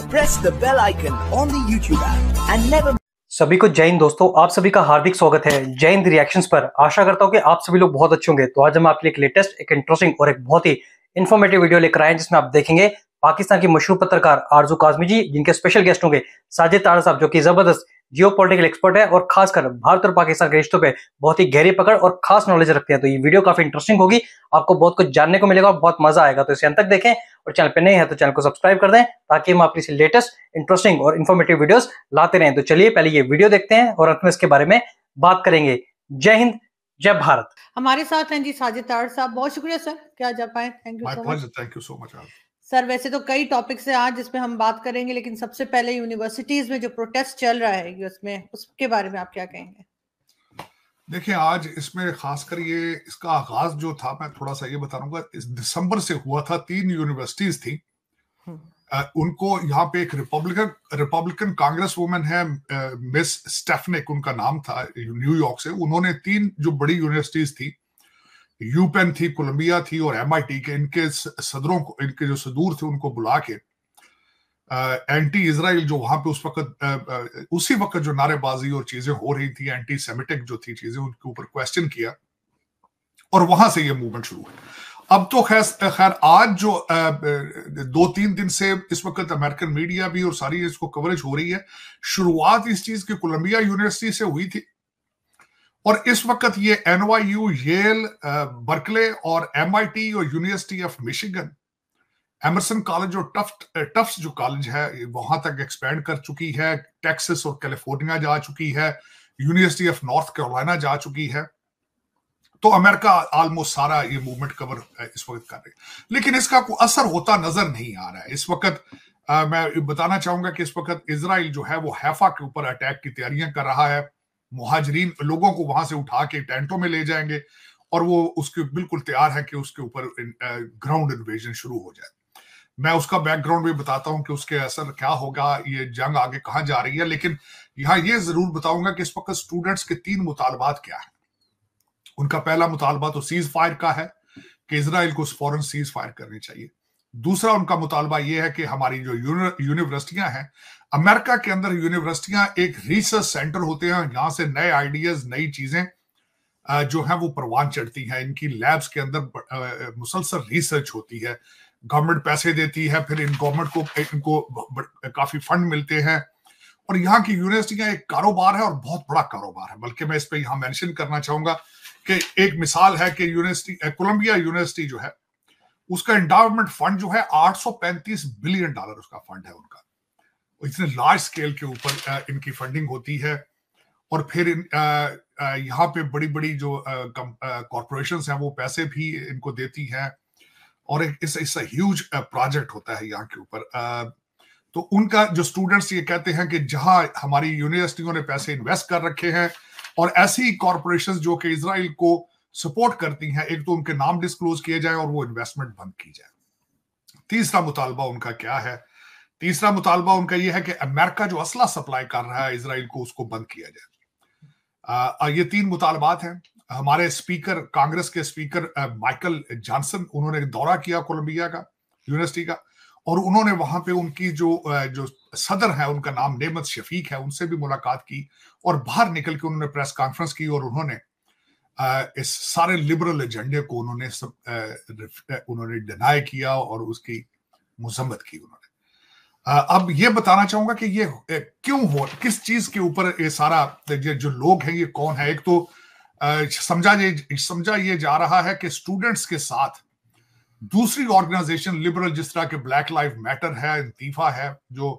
Press the bell icon on the YouTube app and never सभी को जय हिंद दोस्तों आप सभी का हार्दिक स्वागत है जय हिंद रिएक्शंस पर आशा करता हूँ कि आप सभी लोग बहुत अच्छे होंगे तो आज हम आपके लिए एक लेटेस्ट एक इंटरेस्टिंग और एक बहुत ही इन्फॉर्मेटिव वीडियो लेकर आए हैं जिसमें आप देखेंगे पाकिस्तान के मशहूर पत्रकार आरजू काजमी जी जिनके स्पेशल गेस्ट होंगे साजिद तारा साहब जो कि जबरदस्त जियो पोलिटिकल एक्सपर्ट है और खासकर भारत और पाकिस्तान के रिश्तों पे बहुत ही गहरी पकड़ और खास नॉलेज रखते हैं तो ये वीडियो काफी इंटरेस्टिंग होगी आपको बहुत कुछ जानने को मिलेगा और बहुत मजा आएगा तो इसे अंत तक देखें और चैनल पे नए हैं तो चैनल को सब्सक्राइब कर दें ताकि हम आपके लेटेस्ट इंटरेस्टिंग और इन्फॉर्मेटिव वीडियोस लाते रहें तो चलिए पहले ये वीडियो देखते हैं और अंत में इसके बारे में बात करेंगे जय हिंद जय भारत हमारे साथ हैं जी साजिद तार साहब बहुत शुक्रिया सर क्या जा पाए thank you so much thank you so much sir वैसे तो कई टॉपिक्स हैं आज जिसमें हम बात करेंगे लेकिन सबसे पहले यूनिवर्सिटीज में जो प्रोटेस्ट चल रहा है यूएस में उसके बारे में आप क्या कहेंगे देखिए आज इसमें खासकर ये इसका आगाज जो था मैं थोड़ा सा ये बताऊंगा इस दिसंबर से हुआ था तीन यूनिवर्सिटीज थी हम्म। उनको यहाँ पे एक रिपब्लिकन रिपब्लिकन कांग्रेस वुमेन है मिस स्टेफनिक उनका नाम था न्यूयॉर्क से उन्होंने तीन जो बड़ी यूनिवर्सिटीज थी यूपेन थी कोलंबिया थी और एमआईटी के इनके सदरों को इनके जो सदूर थे उनको बुला के एंटी इसराइल जो वहां पे उस वक्त उसी वक्त जो नारेबाजी और चीजें हो रही थी एंटी सेमेटिक जो थी चीजें उनके ऊपर क्वेश्चन किया और वहां से ये मूवमेंट शुरू हुआ अब तो खैर खैर आज जो दो तीन दिन से इस वक्त अमेरिकन मीडिया भी और सारी इसको कवरेज हो रही है शुरुआत इस चीज की कोलंबिया यूनिवर्सिटी से हुई थी और इस वक्त ये एनवाईयू येल बर्कले और एमआईटी और University of Michigan Emerson College और टफ्ट टफ्ट जो कॉलेज है वहां तक एक्सपेंड कर चुकी है टेक्सिस और कैलिफोर्निया जा चुकी है यूनिवर्सिटी ऑफ नॉर्थ कैरोलिना जा चुकी है तो अमेरिका ऑलमोस्ट सारा ये मूवमेंट कवर eh, इस वक्त कर रही है लेकिन इसका कोई असर होता नजर नहीं आ रहा है इस वक्त eh, मैं बताना चाहूंगा कि इस वक्त इसराइल जो है वो हैफा के ऊपर अटैक की तैयारियां कर रहा है मुहाजरीन लोगों को वहां से उठा के टेंटों में ले जाएंगे और वो उसके बिल्कुल तैयार है कि उसके ऊपर ग्राउंड eh, इन्वेजन शुरू हो जाए मैं उसका बैकग्राउंड भी बताता हूं कि उसके असर क्या होगा ये जंग आगे कहां जा रही है लेकिन यहां ये जरूर बताऊंगा कि इस वक्त स्टूडेंट्स के तीन मुतालबात क्या है उनका पहला मुतालबा तो सीज फायर का है कि इसराइल को फौरन सीज फायर करनी चाहिए दूसरा उनका मुतालबा यह है कि हमारी जो यूनिवर्सिटियां हैं अमेरिका के अंदर यूनिवर्सिटियां एक रिसर्च सेंटर होते हैं यहां से नए आइडियाज नई चीजें जो है वो परवान चढ़ती हैं इनकी लैब्स के अंदर मुसलसल रिसर्च होती है गवर्नमेंट पैसे देती है फिर इन गवर्नमेंट को इनको काफी फंड मिलते हैं और यहाँ की यूनिवर्सिटियां एक कारोबार है और बहुत बड़ा कारोबार है बल्कि मैं इस पर यहाँ मैंशन करना चाहूंगा कि एक मिसाल है कि यूनिवर्सिटी कोलंबिया यूनिवर्सिटी जो है उसका एंडावमेंट फंड जो है 835 बिलियन डॉलर उसका फंड है उनका इतने लार्ज स्केल के ऊपर इनकी फंडिंग होती है और फिर इन यहाँ पे बड़ी बड़ी जो कॉरपोरेशन हैं वो पैसे भी इनको देती हैं और एक इस ह्यूज प्रोजेक्ट होता है यहाँ के ऊपर तो उनका जो स्टूडेंट्स ये कहते हैं कि जहां हमारी यूनिवर्सिटियों ने पैसे इन्वेस्ट कर रखे हैं और ऐसी कॉरपोरेशन जो कि इसराइल को सपोर्ट करती हैं एक तो उनके नाम डिस्क्लोज किए जाए और वो इन्वेस्टमेंट बंद की जाए तीसरा मुतालबा उनका क्या है तीसरा मुतालबा उनका यह है कि अमेरिका जो असला सप्लाई कर रहा है इसराइल को उसको बंद किया जाए आ, ये तीन मुतालबात हैं हमारे स्पीकर कांग्रेस के स्पीकर माइकल जॉनसन उन्होंने दौरा किया कोलंबिया का यूनिवर्सिटी का और उन्होंने वहां पे उनकी जो जो सदर है उनका नाम नेमत शफीक है उनसे भी मुलाकात की और बाहर निकल के उन्होंने प्रेस कॉन्फ्रेंस की और उन्होंने इस सारे लिबरल एजेंडे को उन्होंने सब उन्होंने डिनाई किया और उसकी मुजम्मत की उन्होंने अब ये बताना चाहूंगा कि ये क्यों हो किस चीज के ऊपर ये सारा जो लोग हैं ये कौन है एक तो समझा ये समझा ये जा रहा है कि स्टूडेंट्स के साथ दूसरी ऑर्गेनाइजेशन लिबरल जिस तरह के ब्लैक लाइफ मैटर है इंतीफा है जो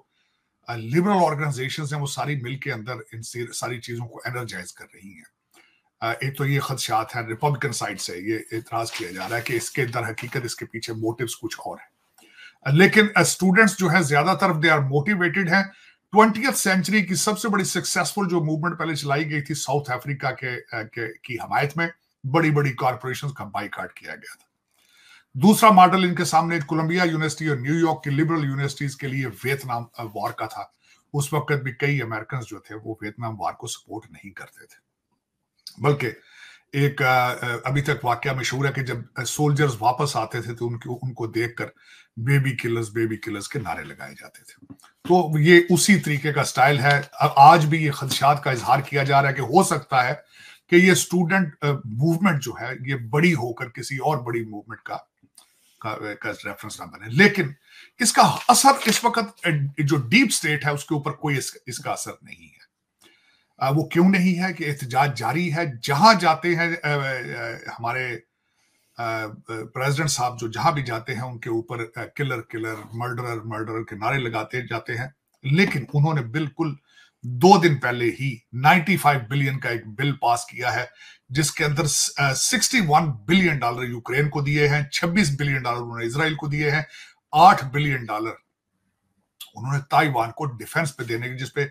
लिबरल ऑर्गेनाइजेशन हैं वो सारी मिल के अंदर इन सारी चीज़ों को एनर्जाइज कर रही हैं एक तो ये खदशात है रिपब्लिकन साइड से ये एतराज किया जा रहा है कि इसके दर हकीकत इसके पीछे मोटिव्स कुछ और हैं लेकिन स्टूडेंट्स जो है ज्यादातर दे आर मोटिवेटेड हैं ट्वेंटी सेंचुरी की सबसे बड़ी सक्सेसफुल जो मूवमेंट पहले चलाई गई थी साउथ अफ्रीका के, के की हमायत में बड़ी बड़ी कॉरपोरेशन का बाइकाट किया गया था दूसरा मॉडल इनके सामने कोलंबिया यूनिवर्सिटी और न्यूयॉर्क की लिबरल यूनिवर्सिटीज के लिए वियतनाम वॉर का था उस वक्त भी कई अमेरिकन जो थे वो वियतनाम वार को सपोर्ट नहीं करते थे बल्कि एक अभी तक वाक्य मशहूर है कि जब सोल्जर्स वापस आते थे तो उनको उनको देखकर बेबी किलर्स बेबी किलर्स के नारे लगाए जाते थे तो ये उसी तरीके का स्टाइल है आज भी ये खदशात का इजहार किया जा रहा है कि हो सकता है कि ये स्टूडेंट मूवमेंट जो है ये बड़ी होकर किसी और बड़ी मूवमेंट का का, का रेफरेंस ना बने लेकिन इसका असर इस वक्त जो डीप स्टेट है उसके ऊपर कोई इस, इसका असर नहीं है वो क्यों नहीं है कि एहतजाज जारी है जहां जाते हैं हमारे प्रेसिडेंट साहब जो जहां भी जाते हैं उनके ऊपर किलर किलर मर्डरर मर्डरर के नारे लगाते जाते हैं लेकिन उन्होंने बिल्कुल दो दिन पहले ही 95 बिलियन का एक बिल पास किया है जिसके अंदर 61 बिलियन डॉलर यूक्रेन को दिए हैं 26 बिलियन डॉलर उन्होंने इसराइल को दिए हैं 8 बिलियन डॉलर उन्होंने ताइवान को डिफेंस पे देने की जिसपे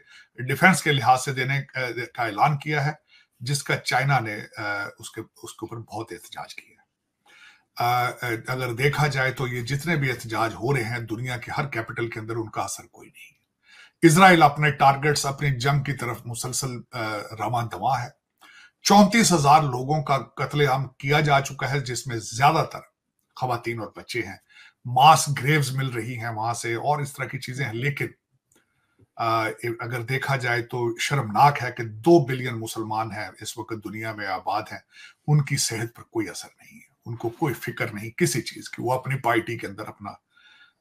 डिफेंस के लिहाज से देने का ऐलान किया है जिसका चाइना ने उसके उसके ऊपर बहुत एहतजाज किया है अगर देखा जाए तो ये जितने भी एहतजाज हो रहे हैं दुनिया के हर कैपिटल के अंदर उनका असर कोई नहीं इसराइल अपने टारगेट्स अपनी जंग की तरफ मुसलसल रवान दवा है चौंतीस हजार लोगों का कत्लेआम किया जा चुका है जिसमें ज्यादातर खातन और बच्चे हैं मास ग्रेव्स मिल रही हैं वहां से और इस तरह की चीजें हैं लेकिन आ, अगर देखा जाए तो शर्मनाक है कि दो बिलियन मुसलमान हैं इस वक्त दुनिया में आबाद हैं उनकी सेहत पर कोई असर नहीं है उनको कोई फिक्र नहीं किसी चीज की वो अपनी पार्टी के अंदर अपना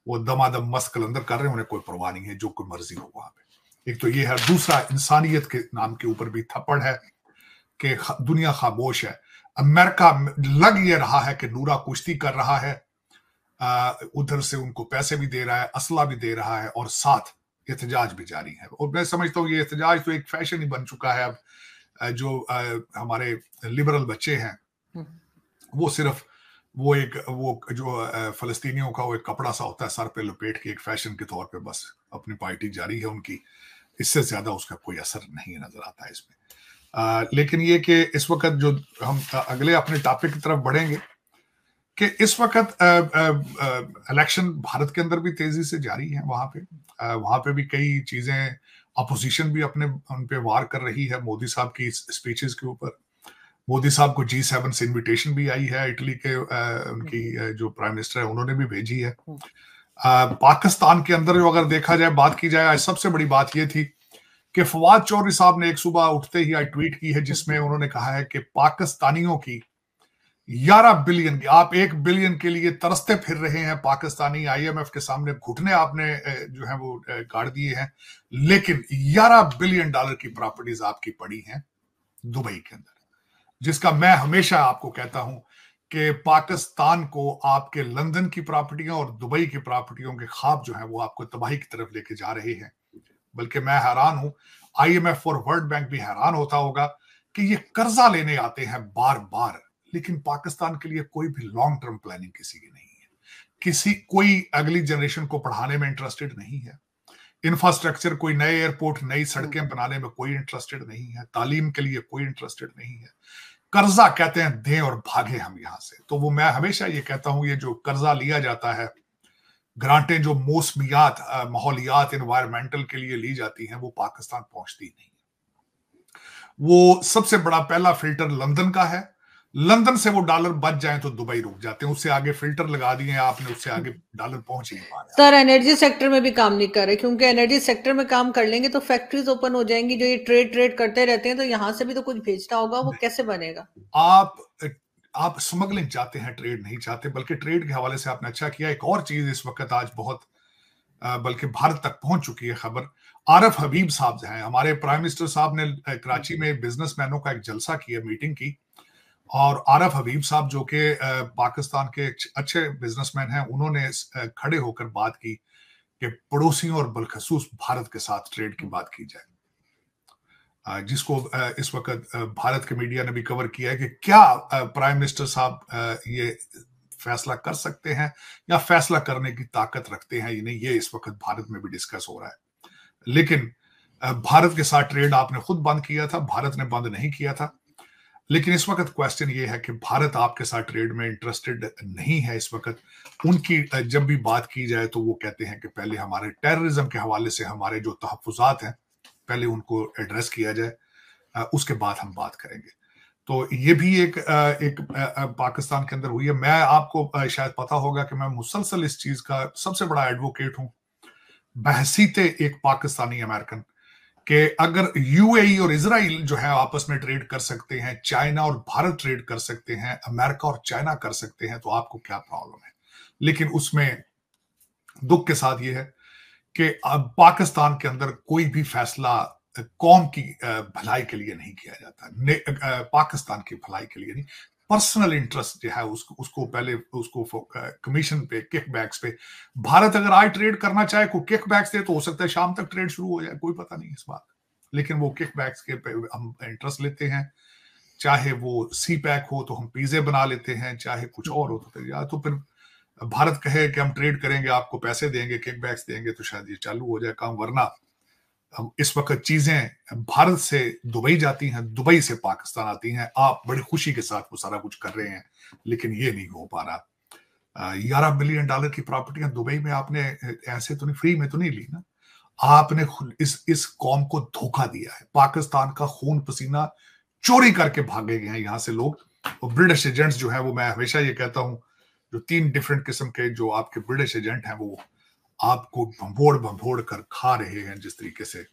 वो दमादम मस्कल अंदर कर रहे हैं उन्हें कोई परवाह नहीं है जो कोई मर्जी हो वहां पे एक तो ये है दूसरा इंसानियत के नाम के ऊपर भी थप्पड़ है कि दुनिया खामोश है अमेरिका लग ये रहा है कि नूरा कुश्ती कर रहा है उधर से उनको पैसे भी दे रहा है असला भी दे रहा है और साथ एहतजाज भी जारी है और मैं समझता हूँ ये एहतजाज तो एक फैशन ही बन चुका है अब जो हमारे लिबरल बच्चे हैं हम्म। वो सिर्फ वो एक वो जो फलस्तीनियों का वो एक कपड़ा सा होता है सर पे लपेट के एक फैशन के तौर पे बस अपनी पार्टी जारी है उनकी इससे ज्यादा उसका कोई असर नहीं नजर आता है इसमें आ, लेकिन ये कि इस वक्त जो हम अगले अपने टॉपिक की तरफ बढ़ेंगे कि इस वक्त इलेक्शन भारत के अंदर भी तेजी से जारी है वहां पे आ, वहां पे भी कई चीजें अपोजिशन भी अपने उन पे वार कर रही है मोदी साहब की स्पीचेस के ऊपर मोदी साहब को जी सेवन से इनविटेशन भी आई है इटली के आ, उनकी हम्म। जो प्राइम मिनिस्टर है उन्होंने भी भेजी है आ, हम्म। पाकिस्तान के अंदर जो अगर देखा जाए बात की जाए सबसे बड़ी बात यह थी कि फवाद चौधरी साहब ने एक सुबह उठते ही आई ट्वीट की है हम्म। जिसमें उन्होंने कहा है कि पाकिस्तानियों की ग्यारह बिलियन की आप एक बिलियन के लिए तरसते फिर रहे हैं पाकिस्तानी आईएमएफ के सामने घुटने आपने जो है वो गाड़ दिए हैं लेकिन ग्यारह बिलियन डॉलर की प्रॉपर्टीज आपकी पड़ी हैं दुबई के अंदर जिसका मैं हमेशा आपको कहता हूं कि पाकिस्तान को आपके लंदन की प्रॉपर्टियों और दुबई की प्रॉपर्टियों के खाब जो है वो आपको तबाही की तरफ लेके जा रहे हैं बल्कि मैं हैरान हूं आईएमएफ और वर्ल्ड बैंक भी हैरान होता होगा कि ये कर्जा लेने आते हैं बार बार लेकिन पाकिस्तान के लिए कोई भी लॉन्ग टर्म प्लानिंग किसी की नहीं है किसी कोई अगली जनरेशन को पढ़ाने में इंटरेस्टेड नहीं है इंफ्रास्ट्रक्चर कोई नए एयरपोर्ट नई सड़कें हम्म। बनाने में कोई इंटरेस्टेड नहीं है तालीम के लिए कोई इंटरेस्टेड नहीं है कर्जा कहते हैं दें और भागे हम यहां से तो वो मैं हमेशा ये कहता हूं ये जो कर्जा लिया जाता है ग्रांटें जो मौसमियात माहौलियात इन्वायरमेंटल के लिए ली जाती हैं वो पाकिस्तान पहुंचती नहीं वो सबसे बड़ा पहला फिल्टर लंदन का है लंदन से वो डॉलर बच जाए तो दुबई रुक जाते हैं उससे आगे फिल्टर लगा दिए आपने उससे आगे डॉलर पहुंच नहीं पा सर एनर्जी सेक्टर में भी काम नहीं कर रहे क्योंकि एनर्जी सेक्टर में काम कर लेंगे तो फैक्ट्रीज ओपन हो जाएंगी जो ये ट्रेड ट्रेड करते रहते हैं तो यहाँ से भी तो कुछ भेजना होगा वो कैसे बनेगा आप आप स्मगलिंग चाहते हैं ट्रेड नहीं चाहते बल्कि ट्रेड के हवाले से आपने अच्छा किया एक और चीज इस वक्त आज बहुत बल्कि भारत तक पहुंच चुकी है खबर आरफ हबीब साहब हैं हमारे प्राइम मिनिस्टर साहब ने कराची में बिजनेसमैनों का एक जलसा किया मीटिंग की और आरफ हबीब साहब जो कि पाकिस्तान के अच्छे बिजनेसमैन हैं उन्होंने खड़े होकर बात की कि पड़ोसियों और बलखसूस भारत के साथ ट्रेड की बात की जाए जिसको इस वक्त भारत के मीडिया ने भी कवर किया है कि क्या प्राइम मिनिस्टर साहब ये फैसला कर सकते हैं या फैसला करने की ताकत रखते हैं ये नहीं ये इस वक्त भारत में भी डिस्कस हो रहा है लेकिन भारत के साथ ट्रेड आपने खुद बंद किया था भारत ने बंद नहीं किया था लेकिन इस वक्त क्वेश्चन ये है कि भारत आपके साथ ट्रेड में इंटरेस्टेड नहीं है इस वक्त उनकी जब भी बात की जाए तो वो कहते हैं कि पहले हमारे टेररिज्म के हवाले से हमारे जो तहफात हैं पहले उनको एड्रेस किया जाए उसके बाद हम बात करेंगे तो ये भी एक एक पाकिस्तान के अंदर हुई है मैं आपको शायद पता होगा कि मैं मुसलसल इस चीज का सबसे बड़ा एडवोकेट हूं बहसीते एक पाकिस्तानी अमेरिकन कि अगर यूएई e और इसराइल जो है आपस में ट्रेड कर सकते हैं चाइना और भारत ट्रेड कर सकते हैं अमेरिका और चाइना कर सकते हैं तो आपको क्या प्रॉब्लम है लेकिन उसमें दुख के साथ ये है कि अब पाकिस्तान के अंदर कोई भी फैसला कौम की भलाई के लिए नहीं किया जाता पाकिस्तान की भलाई के लिए नहीं पर्सनल इंटरेस्ट जो है उसको उसको पहले उसको कमीशन पे किक किकबैक्स पे भारत अगर आज ट्रेड करना चाहे को किकबैक्स दे तो हो सकता है शाम तक ट्रेड शुरू हो जाए कोई पता नहीं इस बात लेकिन वो किक किकबैक्स के पे हम इंटरेस्ट लेते हैं चाहे वो सी पैक हो तो हम पिज्जे बना लेते हैं चाहे कुछ और हो तो या तो फिर भारत कहे कि हम ट्रेड करेंगे आपको पैसे देंगे किक किकबैक्स देंगे तो शायद ये चालू हो जाए काम वरना इस वक्त चीजें भारत से दुबई जाती हैं दुबई से पाकिस्तान आती हैं आप बड़ी खुशी के साथ वो सारा कुछ कर रहे हैं लेकिन ये नहीं हो पा रहा ग्यारह मिलियन डॉलर की प्रॉपर्टियां दुबई में आपने ऐसे तो नहीं फ्री में तो नहीं ली ना आपने इस इस कौम को धोखा दिया है पाकिस्तान का खून पसीना चोरी करके भागे गए हैं यहां से लोग और ब्रिटिश एजेंट्स जो है वो मैं हमेशा ये कहता हूं जो तीन डिफरेंट किस्म के जो आपके ब्रिटिश एजेंट हैं वो आपको भंभोड़ भंभोड़ कर खा रहे हैं जिस तरीके से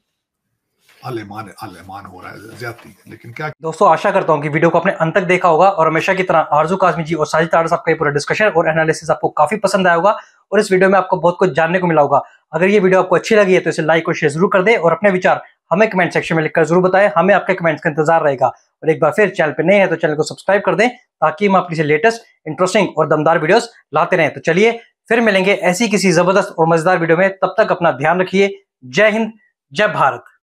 अलेमान अलेमान हो रहा है जाती है लेकिन क्या दोस्तों आशा करता हूँ कि वीडियो को आपने अंत तक देखा होगा और हमेशा की तरह आरजू काजमी जी और साजिद तारा साहब का पूरा डिस्कशन और एनालिसिस आपको काफी पसंद आया होगा और इस वीडियो में आपको बहुत कुछ जानने को मिला होगा अगर ये वीडियो आपको अच्छी लगी है तो इसे लाइक और शेयर जरूर कर दे और अपने विचार हमें कमेंट सेक्शन में लिखकर जरूर बताएं हमें आपके कमेंट्स का इंतजार रहेगा और एक बार फिर चैनल पर नए हैं तो चैनल को सब्सक्राइब कर दें ताकि हम आपके से लेटेस्ट इंटरेस्टिंग और दमदार वीडियोस लाते रहें तो चलिए फिर मिलेंगे ऐसी किसी जबरदस्त और मजेदार वीडियो में तब तक अपना ध्यान रखिए जय हिंद जय भारत